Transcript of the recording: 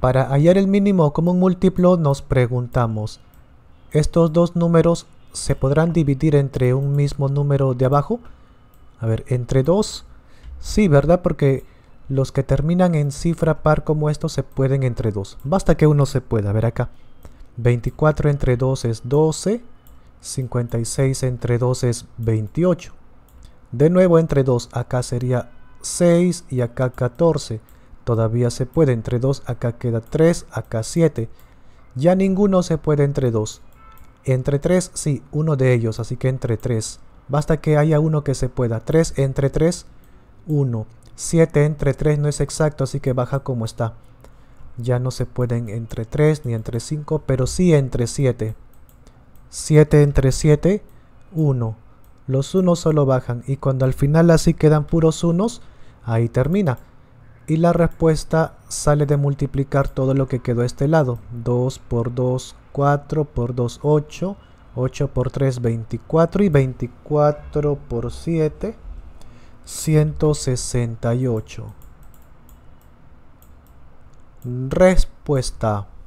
Para hallar el mínimo común múltiplo nos preguntamos, ¿estos dos números se podrán dividir entre un mismo número de abajo? A ver, ¿entre dos? Sí, ¿verdad? Porque los que terminan en cifra par como estos se pueden entre dos. Basta que uno se pueda, a ver acá. 24 entre 2 es 12, 56 entre 2 es 28. De nuevo entre 2, acá sería 6 y acá 14. Todavía se puede entre 2, acá queda 3, acá 7. Ya ninguno se puede entre 2. Entre 3, sí, uno de ellos, así que entre 3. Basta que haya uno que se pueda. 3 entre 3, 1. 7 entre 3 no es exacto, así que baja como está. Ya no se pueden entre 3 ni entre 5, pero sí entre 7. 7 entre 7, 1. Los unos solo bajan y cuando al final así quedan puros unos, ahí termina y la respuesta sale de multiplicar todo lo que quedó a este lado. 2 por 2, 4 por 2, 8. 8 por 3, 24 y 24 por 7, 168. Respuesta.